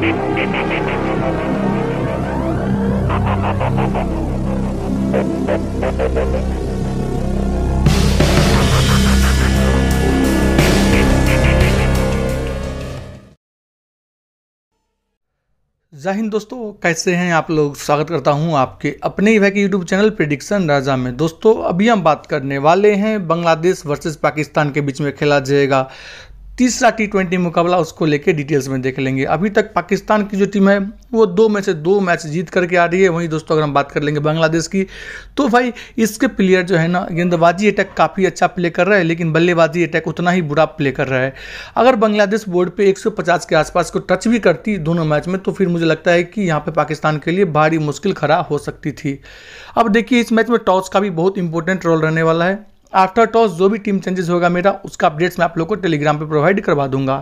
जय हिंद दोस्तों कैसे हैं आप लोग स्वागत करता हूं आपके अपने ही के यूट्यूब चैनल प्रिडिक्शन राजा में दोस्तों अभी हम बात करने वाले हैं बांग्लादेश वर्सेस पाकिस्तान के बीच में खेला जाएगा तीसरा टी ट्वेंटी मुकाबला उसको लेके डिटेल्स में देख लेंगे अभी तक पाकिस्तान की जो टीम है वो दो में से दो मैच जीत करके आ रही है वहीं दोस्तों अगर हम बात कर लेंगे बांग्लादेश की तो भाई इसके प्लेयर जो है ना गेंदबाजी अटैक काफ़ी अच्छा प्ले कर रहा है लेकिन बल्लेबाजी अटैक उतना ही बुरा प्ले कर रहा है अगर बांग्लादेश बोर्ड पर एक के आसपास को टच भी करती दोनों मैच में तो फिर मुझे लगता है कि यहाँ पर पाकिस्तान के लिए भारी मुश्किल खड़ा हो सकती थी अब देखिए इस मैच में टॉस का भी बहुत इंपॉर्टेंट रोल रहने वाला है आफ्टर टॉस जो भी टीम चेंजेस होगा मेरा उसका अपडेट्स मैं आप लोग को टेलीग्राम पे प्रोवाइड करवा दूंगा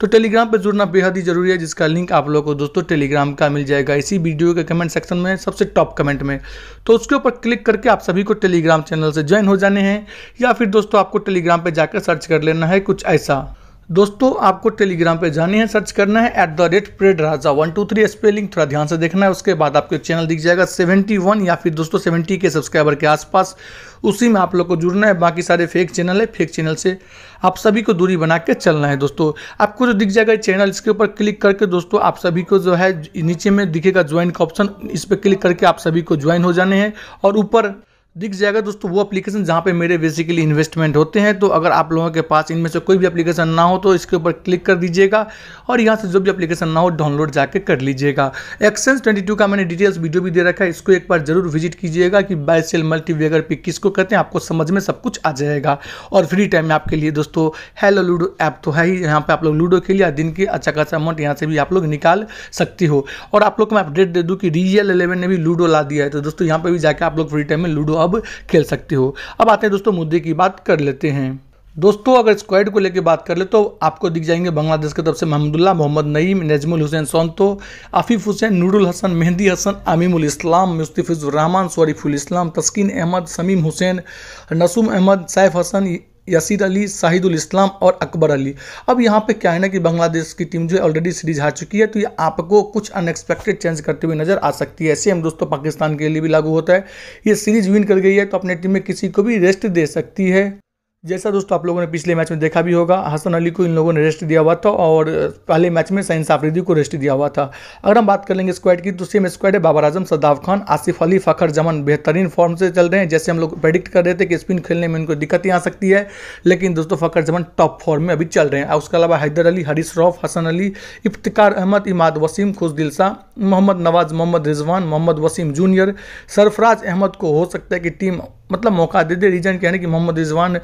तो टेलीग्राम पे जुड़ना बेहद ही जरूरी है जिसका लिंक आप लोग को दोस्तों टेलीग्राम का मिल जाएगा इसी वीडियो के कमेंट सेक्शन में सबसे टॉप कमेंट में तो उसके ऊपर क्लिक करके आप सभी को टेलीग्राम चैनल से ज्वाइन हो जाने हैं या फिर दोस्तों आपको टेलीग्राम पर जाकर सर्च कर लेना है कुछ ऐसा दोस्तों आपको टेलीग्राम पे जानी है सर्च करना है एट द रेट प्रेड Raja one two three spelling थोड़ा ध्यान से देखना है उसके बाद आपको चैनल दिख जाएगा सेवेंटी वन या फिर दोस्तों सेवेंटी के सब्सक्राइबर के आसपास उसी में आप लोग को जुड़ना है बाकी सारे फेक चैनल है फेक चैनल से आप सभी को दूरी बना के चलना है दोस्तों आपको जो दिख जाएगा चैनल इसके ऊपर क्लिक करके दोस्तों आप सभी को जो है नीचे में दिखेगा ज्वाइन का ऑप्शन इस पर क्लिक करके आप सभी को ज्वाइन हो जाने हैं और ऊपर दिख जाएगा दोस्तों वो एप्लीकेशन जहाँ पे मेरे बेसिकली इन्वेस्टमेंट होते हैं तो अगर आप लोगों के पास इनमें से कोई भी एप्लीकेशन ना हो तो इसके ऊपर क्लिक कर दीजिएगा और यहाँ से जो भी एप्लीकेशन ना हो डाउनलोड जाके कर लीजिएगा एक्सेंस 22 का मैंने डिटेल्स वीडियो भी दे रखा है इसको एक बार जरूर विजिट कीजिएगा कि बाय सेल मल्टीवेगर पिक किसको कहते हैं आपको समझ में सब कुछ आ जाएगा और फ्री टाइम में आपके लिए दोस्तों हैलो लूडो ऐप तो है ही यहाँ पर आप लोग लूडो खेलिए दिन की अच्छा खासा अमाउंट यहाँ से भी आप लोग निकाल सकती हो और आप लोग मैं अपडेट दे दूँ कि रियल इलेवन ने भी लूडो ला दिया है तो दोस्तों यहाँ पर भी जाकर आप लोग फ्री टाइम में लूडो अब खेल सकते हो अब आते हैं दोस्तों मुद्दे की बात कर लेते हैं दोस्तों अगर स्क्वाड को लेकर बात कर ले तो आपको दिख जाएंगे बांग्लादेश की तरफ से महमदुल्ला मोहम्मद नईम नजमुल हुसैन सोंतो आफिफ हुसैन नूरुल हसन मेहंदी हसन आमीमुल इस्लाम मुस्तफ़िजुर रहमान शरीफुल इस्लाम तस्किन अहमद समीम हुसैन नसूम अहमद सैफ हसन यसीर अली शाहिदुल इस्लाम और अकबर अली अब यहाँ पे क्या है ना कि बांग्लादेश की टीम जो है ऑलरेडी सीरीज हार चुकी है तो ये आपको कुछ अनएक्सपेक्टेड चेंज करते हुए नजर आ सकती है ऐसे हम दोस्तों पाकिस्तान के लिए भी लागू होता है ये सीरीज विन कर गई है तो अपने टीम में किसी को भी रेस्ट दे सकती है जैसा दोस्तों आप लोगों ने पिछले मैच में देखा भी होगा हसन अली को इन लोगों ने रेस्ट दिया हुआ था और पहले मैच में सैन साफरीदी को रेस्ट दिया हुआ था अगर हम बात कर लेंगे स्क्वाड की तो सेम स्क्वाड है बाबर आजम सदाब खान आसिफ अली फखर जमन बेहतरीन फॉर्म से चल रहे हैं जैसे हम लोग प्रेडिक्ट कर रहे थे कि स्पिन खेलने में इनको दिक्कतें आ सकती है लेकिन दोस्तों फखर जमन टॉप फॉर्म में अभी चल रहे हैं और उसके अलावा हैदर अली हरीश रौफ हसन अली इफ्तार अहमद इमाद वसीम खुश दिलसा मोहम्मद नवाज मोहम्मद रिजवान मोहम्मद वसीम जूनियर सरफराज अहमद को हो सकता है कि टीम मतलब मौका दे दे रिजन कहने कि मोहम्मद रिजवान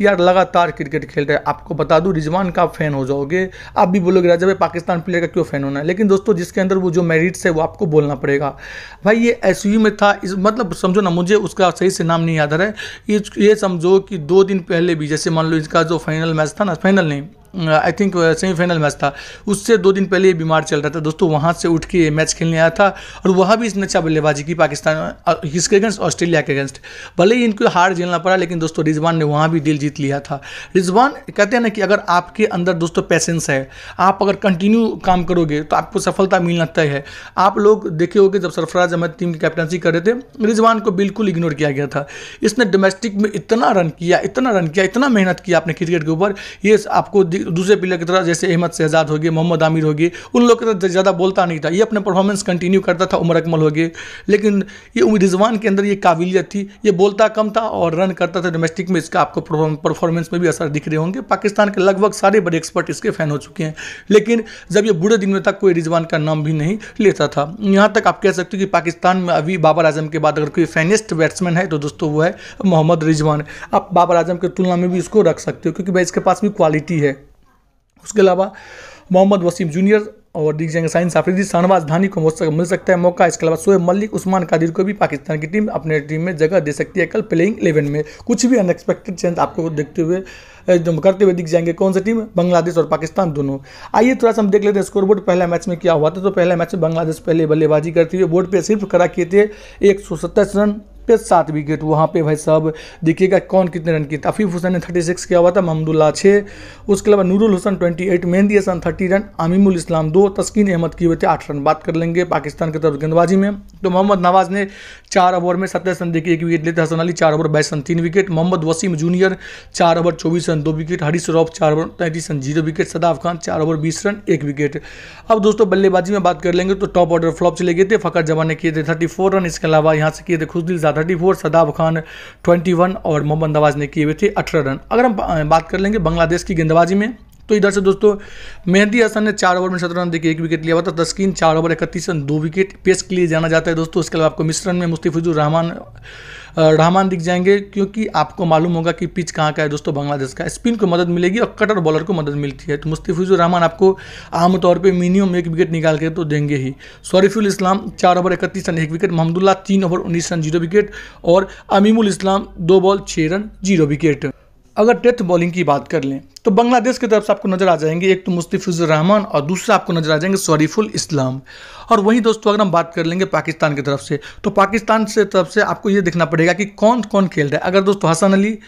यार लगातार क्रिकेट खेल रहे हैं आपको बता दूँ रिजवान का फ़ैन हो जाओगे आप भी बोलोगे राजा भाई पाकिस्तान प्लेयर का क्यों फ़ैन होना है लेकिन दोस्तों जिसके अंदर वो जो मेरिट्स है वो आपको बोलना पड़ेगा भाई ये एस में था इस मतलब समझो ना मुझे उसका सही से नाम नहीं याद आ रहा है ये समझो कि दो दिन पहले भी जैसे मान लो इसका जो फाइनल मैच था ना फाइनल नहीं आई थिंक सेमीफाइनल मैच था उससे दो दिन पहले ये बीमार चल रहा था दोस्तों वहाँ से उठ के ये मैच खेलने आया था और वहाँ भी इसने अच्छा बल्लेबाजी की पाकिस्तान किसके अगेंस्ट ऑस्ट्रेलिया के अगेंस्ट भले ही इनको हार झेलना पड़ा लेकिन दोस्तों रिजवान ने वहाँ भी दिल जीत लिया था रिजवान कहते हैं ना कि अगर आपके अंदर दोस्तों पैसेंस है आप अगर कंटिन्यू काम करोगे तो आपको सफलता मिलना तय है आप लोग देखे होगे जब सरफराज अहमद टीम की कैप्टनसी कर रहे थे रिजवान को बिल्कुल इग्नोर किया गया था इसने डोमेस्टिक में इतना रन किया इतना रन किया इतना मेहनत किया आपने क्रिकेट के ऊपर ये आपको दूसरे प्लेयर की तरह जैसे अहमद शहजाद हो गए मोहम्मद आमिर होगी उन लोग की तरह ज़्यादा बोलता नहीं था ये अपना परफॉर्मेंस कंटिन्यू करता था उमर अकमल हो गए लेकिन ये रिजवान के अंदर ये काबिलियत थी ये बोलता कम था और रन करता था डोमेस्टिक में इसका आपको परफॉर्मेंस में भी असर दिख रहे होंगे पाकिस्तान के लगभग सारे बड़े एक्सपर्ट इसके फ़ैन हो चुके हैं लेकिन जब ये बुरे दिन में तक कोई रिजवान का नाम भी नहीं लेता था यहाँ तक आप कह सकते हो कि पाकिस्तान में अभी बाबर आजम के बाद अगर कोई फैनेस्ट बैट्समैन है तो दोस्तों वो है मोहम्मद रिजवान आप बाबर आजम की तुलना में भी इसको रख सकते हो क्योंकि भाई इसके पास भी क्वालिटी है उसके अलावा मोहम्मद वसीम जूनियर और दिख जाएंगे साइंस आफरीदी शाहनवाज धानी को मिल सकता है मौका इसके अलावा सोएब मलिक उस्मान कादिर को भी पाकिस्तान की टीम अपने टीम में जगह दे सकती है कल प्लेइंग इलेवन में कुछ भी अनएक्सपेक्टेड चेंज आपको देखते हुए एकदम करते हुए दिख जाएंगे कौन सी टीम बांग्लादेश और पाकिस्तान दोनों आइए थोड़ा सा हम देख लेते हैं स्कोरबोर्ड पहला मैच में क्या हुआ था तो पहला मैच में बांग्लादेश पहले बल्लेबाजी करते हुए बोर्ड पर सिर्फ करा किए थे एक रन पे सात विकेट वहाँ पे भाई साहब देखिएगा कौन कितने रन किए आफिफ हुसैन ने थर्टी सिक्स किया हुआ था महमदुल्ला छः उसके अलावा Nurul Hussain twenty eight Mehidy Hasan thirty run Aminul Islam दो तस्कीन अहमद की हुए थे आठ रन बात कर लेंगे पाकिस्तान की तरफ गेंदबाजी में तो मोहम्मद नवाज ने चार ओवर में सत्ताईस रन देकर एक विकेट लेते हसन अली चार ओवर बाईस रन तीन विकेट मोहम्मद वसीम जूनियर चार ओवर चौबीस रन दो विकेट हरीश रॉफ चार ओवर तैंतीस run zero wicket Shadab Khan चार ओवर बीस रन एक विकेट अब दोस्तों बल्लेबाजी में बात कर लेंगे तो टॉप ऑर्डर फ्लॉप चले गए थे फकर जमा ने किए थे थर्टी फोर रन इसके अलावा यहाँ से किए थे Khushdil Jha thirty four Shadab Khan twenty one और मोहम्मद नवाज ने किए हुए थे अठारह रन अगर हम बात कर लेंगे बांग्लादेश की गेंदबाजी में तो इधर से दोस्तों मेहदी हसन ने चार ओवर में सत्रह रन देकर एक विकेट लिया हुआ था तस्किन चार ओवर इकतीस रन दो विकेट पेश के लिए जाना जाता है दोस्तों इसके अलावा आपको मिश्रण में मुस्तिफिजुर रहमान रहमान दिख जाएंगे क्योंकि आपको मालूम होगा कि पिच कहाँ का है दोस्तों बांग्लादेश का स्पिन को मदद मिलेगी और कटर बॉलर को मदद मिलती है तो मुस्तिफिजुर रहमान आपको आमतौर पर मिनिमम एक विकेट निकाल के तो देंगे ही शरीफुल इस्लाम चार ओवर इकतीस रन एक विकेट महमदुल्ला तीन ओवर उन्नीस रन जीरो विकेट और अमीमुल इस्लाम दो बॉल छः रन जीरो विकेट अगर डेथ बॉलिंग की बात कर लें तो बांग्लादेश की तरफ से आपको नजर आ जाएंगे एक तो मुस्तफ़िजुर रहमान और दूसरा आपको नजर आ जाएंगे शरीफुल इस्लाम और वहीं दोस्तों अगर हम बात कर लेंगे पाकिस्तान की तरफ से तो पाकिस्तान से तरफ से आपको ये देखना पड़ेगा कि कौन कौन खेल रहा है अगर दोस्तों हसन अली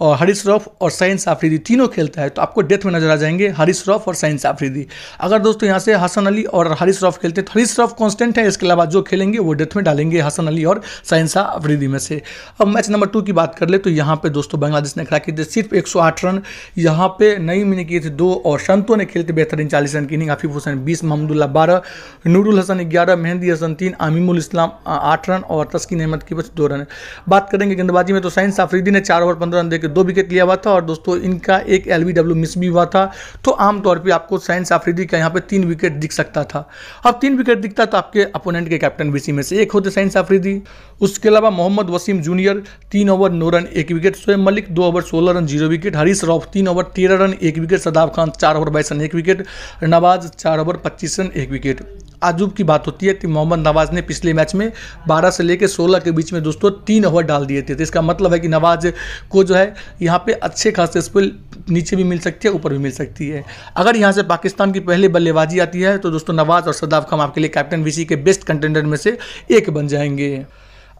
और हरीश रॉफ और साइंस आफरीदी तीनों खेलता है तो आपको डेथ में नजर आ जाएंगे हरीश रॉफ और साइंस आफरीदी अगर दोस्तों यहाँ से हसन अली और हरीश रॉफ खेलते हैं तो हरीश रॉफ कॉन्स्टेंट है इसके अलावा जो खेलेंगे वो डेथ में डालेंगे हसन अली और साइंस आफरीदी में से अब मैच नंबर टू की बात कर ले तो यहाँ पर दोस्तों बांग्लादेश ने खड़ा किए थे सिर्फ एक रन यहाँ पर नईम ने किए थे दो और संतों ने खेलते थे बेहतरीन चालीस रन की इनिंग आफिफ हुसैन बीस महमदुल्ला बारह नूरुल हसन ग्यारह मेहंदी हसन तीन आमीमुल इस्लाम आठ रन और तस्किन अहमद की बस दो रन बात करेंगे गेंदबाजी में तो साइंस आफरीदी ने चार ओवर पंद्रह रन देकर दो विकेट लिया हुआ था और दोस्तों इनका एक एल मिस भी हुआ था तो आमतौर पर आपको साइंस आफ्रीदी का यहाँ पर तीन विकेट दिख सकता था अब तीन विकेट दिखता तो आपके अपोनेंट के कैप्टन बीसी में से एक होते साइंस आफ्रीदी उसके अलावा मोहम्मद वसीम जूनियर तीन ओवर नौ रन एक विकेट शोएब मलिक दो ओवर सोलह run zero wicket Haris Rauf तीन ओवर तेरह रन एक विकेट सदाब खान चार ओवर बाईस रन एक विकेट नवाज चार ओवर पच्चीस रन एक विकेट आजूब की बात होती है कि मोहम्मद नवाज ने पिछले मैच में 12 से लेकर 16 के बीच में दोस्तों तीन ओवर डाल दिए थे तो इसका मतलब है कि नवाज को जो है यहाँ पे अच्छे खासे स्पिल नीचे भी मिल सकती है ऊपर भी मिल सकती है अगर यहाँ से पाकिस्तान की पहले बल्लेबाजी आती है तो दोस्तों नवाज और सदाफ खम आपके लिए कैप्टन वीसी के बेस्ट कंटेंडर में से एक बन जाएंगे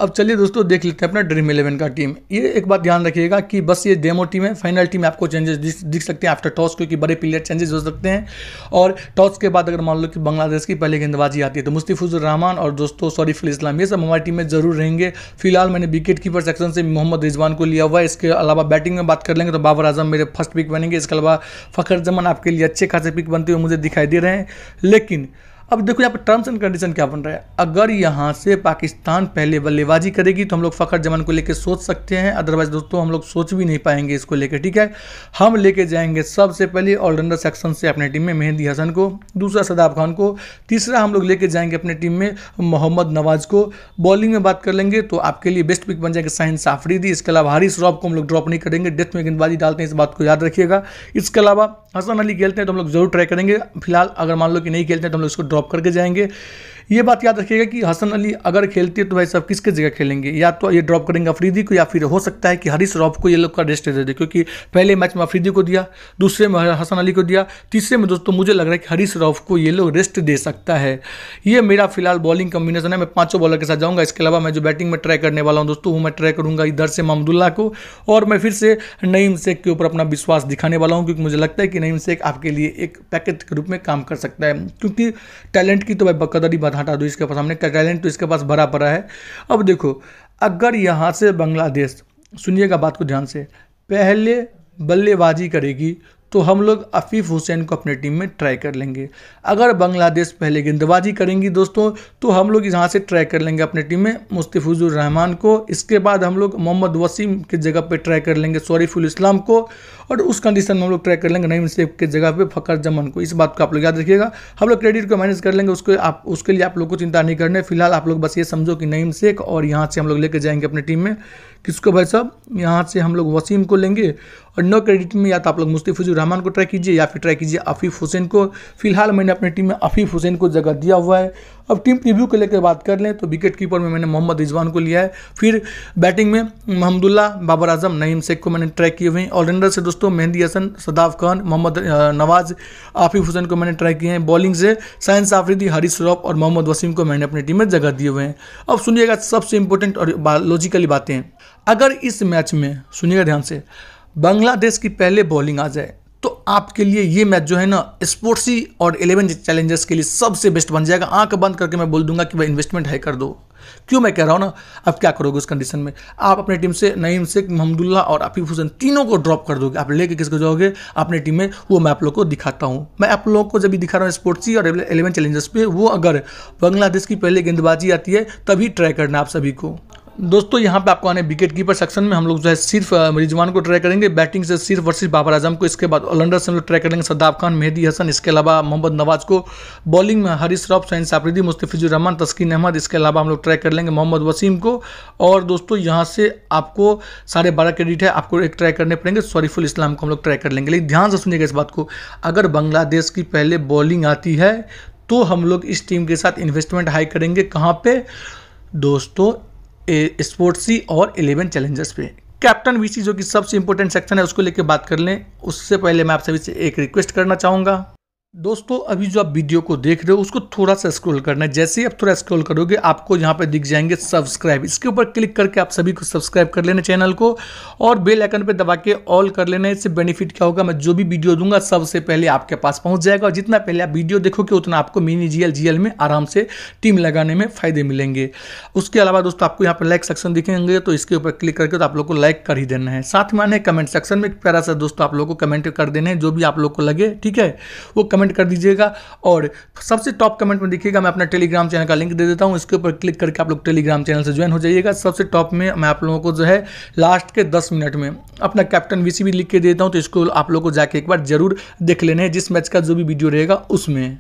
अब चलिए दोस्तों देख लेते हैं अपना ड्रीम इलेवन का टीम ये एक बात ध्यान रखिएगा कि बस ये डेमो टीम है फाइनल टीम आपको चेंजेस दिख सकते हैं आफ्टर टॉस क्योंकि बड़े प्लेयर चेंजेस हो सकते हैं और टॉस के बाद अगर मान लो कि बांग्लादेश की पहले गेंदबाजी आती है तो मुस्तिफुजुर रहमान और दोस्तों सॉरीफुल इस्लाम ये सब हमारी टीम में जरूर रहेंगे फिलहाल मैंने विकेट कीपर सेक्शन से मोहम्मद रिजवान को लिया हुआ है इसके अलावा बैटिंग में बात कर लेंगे तो बाबर आजम मेरे फर्स्ट पिक बनेंगे इसके अलावा फ़खर जमान आपके लिए अच्छे खासे पिक बनते हुए मुझे दिखाई दे रहे हैं लेकिन अब देखो यहाँ पर टर्म्स एंड कंडीशन क्या बन रहा है अगर यहाँ से पाकिस्तान पहले बल्लेबाजी करेगी तो हम लोग फ़खर जमान को लेकर सोच सकते हैं अदरवाइज दोस्तों हम लोग सोच भी नहीं पाएंगे इसको लेकर ठीक है हम लेके जाएंगे सबसे पहले ऑलराउंडर सेक्शन से अपने टीम में मेहंदी हसन को दूसरा सदाब खान को तीसरा हम लोग लेके जाएंगे अपने टीम में मोहम्मद नवाज को बॉलिंग में बात कर लेंगे तो आपके लिए बेस्ट पिक बन जाएगा साइन साफरीदी इसके अलावा हारिस रॉब को हम लोग ड्रॉप नहीं करेंगे डेथ में गेंदबाजी डालते हैं इस बात को याद रखिएगा इसके अलावा हसन अली खेलते हैं तो हम लोग जरूर ट्राई करेंगे फिलहाल अगर मान लो कि नहीं खेलते हैं तो हम लोग इसको ड्रॉप ड्रॉप करके जाएंगे ये बात याद रखिएगा कि हसन अली अगर खेलते तो भाई साहब किसके जगह खेलेंगे या तो ये ड्रॉप करेंगे अफरीदी को या फिर हो सकता है कि हरीश रॉफ को ये लोग का रेस्ट दे दे क्योंकि पहले मैच में अफरीदी को दिया दूसरे में हसन अली को दिया तीसरे में दोस्तों मुझे लग रहा है कि हरीश रॉफ को ये लोग रेस्ट दे सकता है ये मेरा फिलहाल बॉलिंग कॉम्बिनेशन है मैं पाँचों बॉलर के साथ जाऊँगा इसके अलावा मैं जो बैटिंग में ट्राई करने वाला हूँ दोस्तों वो मैं ट्राई करूँगा इधर से मामदुल्ला को और मैं फिर से नईम शेख के ऊपर अपना विश्वास दिखाने वाला हूँ क्योंकि मुझे लगता है कि नईम शेख आपके लिए एक पैकेज के रूप में काम कर सकता है क्योंकि टैलेंट की तो भाई बकदरी बधा घाटा तो इसके पास हमने टैलेंट तो इसके पास भरा पड़ा है अब देखो अगर यहाँ से बांग्लादेश सुनिएगा बात को ध्यान से पहले बल्लेबाजी करेगी तो हम लोग आफीफ हुसैन को अपने टीम में ट्राई कर लेंगे अगर बांग्लादेश पहले गेंदबाजी करेंगी दोस्तों तो हम लोग यहाँ से ट्राई कर लेंगे अपने टीम में मुस्तफ़ुजुर रहमान को इसके बाद हम लोग मोहम्मद वसीम की जगह पर ट्राई कर लेंगे शरीफुल इस्लाम को और उस कंडीशन में हम लोग ट्राई कर लेंगे नईम सेफ की जगह पर फ़कर जमन को इस बात को आप लोग याद रखिएगा हम लोग क्रेडिट को मैनेज कर लेंगे उसको आप उसके लिए आप लोग को चिंता नहीं करना फिलहाल आप लोग बस ये समझो कि नईम शेख और यहाँ से हम लोग लेके जाएंगे अपनी टीम में किसको भाई साहब यहाँ से हम लोग वसीम को लेंगे और नो क्रेडिट में या तो आप लोग मुस्तफ़िजुर रहमान को ट्राई कीजिए या फिर ट्राई कीजिए आफीफ हुसैन को फिलहाल मैंने अपनी टीम में आफीफ हुसैन को जगह दिया हुआ है अब टीम प्रीव्यू को लेकर बात कर लें तो विकेट कीपर में मैंने मोहम्मद रिजवान को लिया है फिर बैटिंग में महमदुल्ला बाबर आजम नईम शेख को मैंने ट्रैक किए हुए हैं ऑलराउंडर से दोस्तों मेहंदी हसन सदाफ खान मोहम्मद नवाज आफिफ हुसैन को मैंने ट्राई किए हैं बॉलिंग से साइन आफरीदी हरीश श्रॉफ और मोहम्मद वसीम को मैंने अपनी टीम में जगह दिए हुए हैं अब सुनिएगा सबसे इंपॉर्टेंट और लॉजिकली बातें अगर इस मैच में सुनिएगा ध्यान से बांग्लादेश की पहले बॉलिंग आ जाए आपके लिए ये मैच जो है ना स्पोर्ट्सी और इलेवन चैलेंजर्स के लिए सबसे बेस्ट बन जाएगा आंख बंद करके मैं बोल दूंगा कि भाई इन्वेस्टमेंट है कर दो क्यों मैं कह रहा हूँ ना अब क्या करोगे उस कंडीशन में आप अपने टीम से नईम शेख महमदुल्ला और आफिफ हुसैन तीनों को ड्रॉप कर दोगे आप लेके किसको जाओगे अपने टीम में वो मैं आप लोग को दिखाता हूँ मैं आप लोगों को जब भी दिखा रहा हूँ स्पोर्ट्सी और एलेवन चैलेंजर्स पे वो अगर बांग्लादेश की पहले गेंदबाजी आती है तभी ट्राई करना आप सभी को दोस्तों यहाँ पे आपको आने विकेट कीपर सेक्शन में हम लोग जो है सिर्फ रिजवान को ट्राई करेंगे बैटिंग से सिर्फ वर्सेस बाबर आजम को इसके बाद ऑलराउंडर से हम लोग ट्राई करेंगे सद्दाब खान मेहदी हसन इसके अलावा मोहम्मद नवाज को बॉलिंग में हरीश रॉफ सैन साफरीदी मुस्तफिजुर रहमान तस्किन अहमद इसके अलावा हम लोग ट्राई कर लेंगे मोहम्मद वसीम को और दोस्तों यहाँ से आपको साढ़े बारह क्रेडिट है आपको एक ट्राई करने पड़ेंगे शरीफुल इस्लाम को हम लोग ट्राई कर लेंगे लेकिन ध्यान से सुनिएगा इस बात को अगर बांग्लादेश की पहले बॉलिंग आती है तो हम लोग इस टीम के साथ इन्वेस्टमेंट हाई करेंगे कहाँ पे दोस्तों स्पोर्ट्सी और इलेवन चैलेंजर्स पे कैप्टन वीसी जो कि सबसे इंपॉर्टेंट सेक्शन है उसको लेके बात कर लें उससे पहले मैं आप सभी से एक रिक्वेस्ट करना चाहूँगा दोस्तों अभी जो आप वीडियो को देख रहे हो उसको थोड़ा सा स्क्रॉल करना है जैसे ही आप थोड़ा स्क्रॉल करोगे आपको यहाँ पे दिख जाएंगे सब्सक्राइब इसके ऊपर क्लिक करके आप सभी को सब्सक्राइब कर लेना चैनल को और बेल आइकन पे दबा के ऑल कर लेना इससे बेनिफिट क्या होगा मैं जो भी वीडियो दूंगा सबसे पहले आपके पास पहुँच जाएगा और जितना पहले आप वीडियो देखोगे उतना आपको मिनी जी जीएल में आराम से टीम लगाने में फ़ायदे मिलेंगे उसके अलावा दोस्तों आपको यहाँ पर लाइक सेक्शन दिखेंगे तो इसके ऊपर क्लिक करके तो आप लोग को लाइक कर ही देना है साथ में आने कमेंट सेक्शन में प्यारा सा दोस्तों आप लोग को कमेंट कर देना है जो भी आप लोग को लगे ठीक है वो कमेंट कर दीजिएगा और सबसे टॉप कमेंट में देखिएगा मैं अपना टेलीग्राम चैनल का लिंक दे देता हूँ इसके ऊपर क्लिक करके आप लोग टेलीग्राम चैनल से ज्वाइन हो जाइएगा सबसे टॉप में मैं आप लोगों को जो है लास्ट के दस मिनट में अपना कैप्टन वीसी भी लिख के देता हूँ तो इसको आप लोग को जाके एक बार जरूर देख लेने जिस मैच का जो भी वीडियो रहेगा उसमें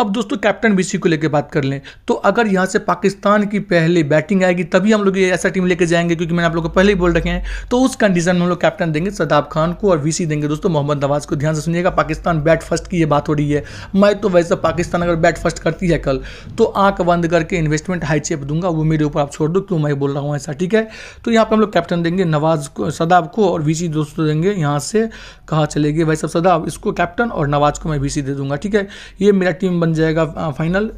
अब दोस्तों कैप्टन बीसी को लेकर बात कर लें तो अगर यहाँ से पाकिस्तान की पहले बैटिंग आएगी तभी हम लोग ये ऐसा टीम लेके जाएंगे क्योंकि मैंने आप लोगों को पहले ही बोल रखे हैं तो उस कंडीशन में हम लोग कैप्टन देंगे सदाब खान को और वीसी देंगे दोस्तों मोहम्मद नवाज को ध्यान से सुनिएगा पाकिस्तान बैट फर्स्ट की ये बात हो रही है मैं तो वैसे पाकिस्तान अगर बैट फर्स्ट करती है कल तो आँख बंद करके इन्वेस्टमेंट हाई चेप दूंगा वो मेरे ऊपर आप छोड़ दो क्यों मैं बोल रहा हूँ ऐसा ठीक है तो यहाँ पर हम लोग कैप्टन देंगे नवाज को सदाब को और वीसी दोस्तों देंगे यहाँ से कहा चलेगी भाई सदाब इसको कैप्टन और नवाज को मैं वीसी दे दूंगा ठीक है ये मेरा टीम बन जाएगा final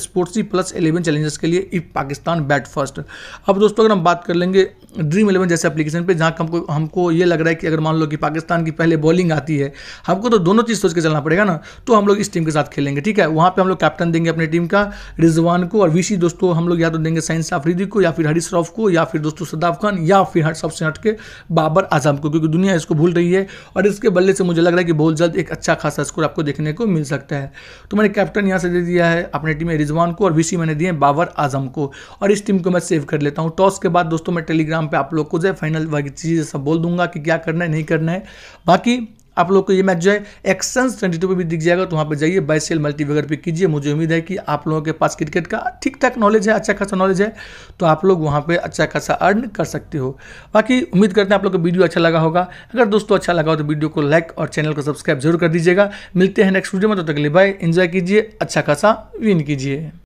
Sportsy plus eleven challenges के लिए इफ पाकिस्तान बैट फर्स्ट अब दोस्तों अगर हम बात कर लेंगे ड्रीम इलेवन जैसे एप्लीकेशन पे जहाँ हमको हमको ये लग रहा है कि अगर मान लो कि पाकिस्तान की पहले बॉलिंग आती है हमको तो दोनों चीज़ सोच के चलना पड़ेगा ना तो हम लोग इस टीम के साथ खेलेंगे ठीक है वहाँ पर हम लोग कैप्टन देंगे अपनी टीम का रिजवान को और वीसी दोस्तों हम लोग या तो देंगे साइंस आफरीदी को या फिर हरीश रॉफ को या फिर दोस्तों सदाफ खान या फिर हर सबसे हट के बाबर आजम को क्योंकि दुनिया इसको भूल रही है और इसके बल्ले से मुझे लग रहा है कि बहुत जल्द एक अच्छा खासा स्कोर आपको देखने को मिल सकता है तो मैंने कैप्टन यहाँ से दे दिया है अपनी टीम में रिजवान को और वीसी मैंने दिए बाबर आजम को और इस टीम को मैं सेव कर लेता हूँ टॉस के बाद दोस्तों मैं टेलीग्राम पर आप लोग को जो फाइनल वाली चीज़ें सब बोल दूंगा कि क्या करना है नहीं करना है बाकी आप लोग को ये मैच जो है एक्शन ट्वेंटी टू पर भी दिख जाएगा तो वहाँ पर जाइए बाई सेल मल्टीवेगर पे कीजिए मुझे उम्मीद है कि आप लोगों के पास क्रिकेट का ठीक ठाक नॉलेज है अच्छा खासा नॉलेज है तो आप लोग वहाँ पर अच्छा खासा अर्न कर सकते हो बाकी उम्मीद करते हैं आप लोग को वीडियो अच्छा लगा होगा अगर दोस्तों अच्छा लगा हो तो वीडियो को लाइक और चैनल को सब्सक्राइब जरूर कर दीजिएगा मिलते हैं नेक्स्ट वीडियो में तो तकलीफ बाय इन्जॉय कीजिए अच्छा खासा विन कीजिए